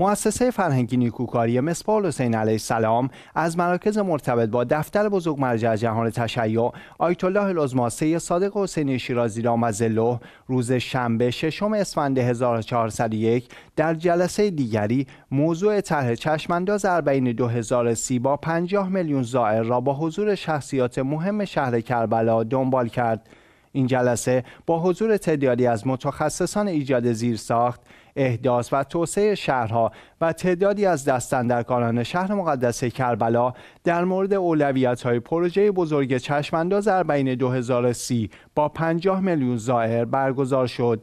مؤسسه فرهنگی نیکوکاری مسپال حسین علیه السلام از مراکز مرتبط با دفتر بزرگ مرجع جهان تشیع آیت الله العظما صادق حسینی شیرازی رامزله روز شنبه ششم اسفند 1401 در جلسه دیگری موضوع طرح چشمانداز اربعین 2030 با 50 میلیون زائر را با حضور شخصیات مهم شهر کربلا دنبال کرد این جلسه با حضور تعدادی از متخصصان ایجاد زیرساخت، احداث و توسعه شهرها و تعدادی از دستندرکاران شهر مقدس کربلا در مورد اولویت های پروژه بزرگ چشمانداز بین 2030 با 50 میلیون زائر برگزار شد.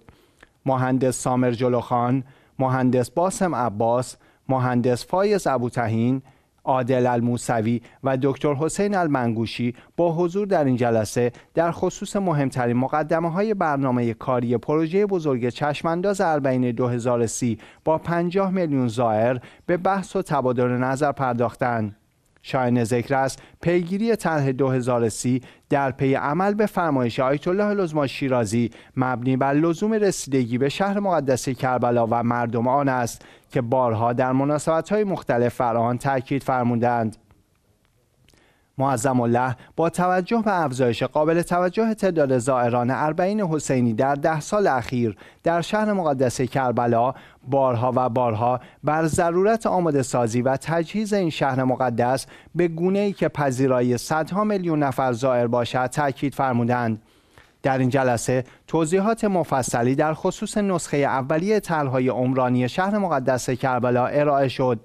مهندس سامر جلوخان، مهندس باسم عباس، مهندس فایز ابوتهین، عادل الموسوی و دکتر حسین المنگوشی با حضور در این جلسه در خصوص مهمترین مقدمه های برنامه کاری پروژه بزرگ چشمانداز اربعین 2030 با 50 میلیون زائر به بحث و تبادل نظر پرداختند. شاین ذکر است پیگیری طرح 2030 در پی عمل به فرمایش آیت الله لزما شیرازی مبنی بر لزوم رسیدگی به شهر مقدس کربلا و مردم آن است که بارها در مناسبت‌های مختلف فراهان آن تاکید فرمودند معظم الله با توجه به افزایش قابل توجه تعداد زائران اربعین حسینی در ده سال اخیر در شهر مقدس کربلا بارها و بارها بر ضرورت آماده سازی و تجهیز این شهر مقدس به گونه ای که پذیرای صدها میلیون نفر زائر باشد تاکید فرمودند در این جلسه توضیحات مفصلی در خصوص نسخه اولیه طرحهای عمرانی شهر مقدس کربلا ارائه شد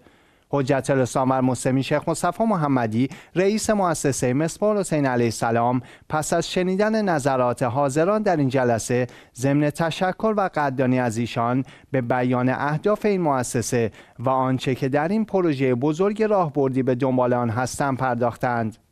حجت الاسلام و مسلمی شیخ مصطفی محمدی رئیس مؤسسه مصباح حسین علیه السلام پس از شنیدن نظرات حاضران در این جلسه ضمن تشکر و قدردانی از ایشان به بیان اهداف این مؤسسه و آنچه که در این پروژه بزرگ راهبردی به دنبال آن هستند پرداختند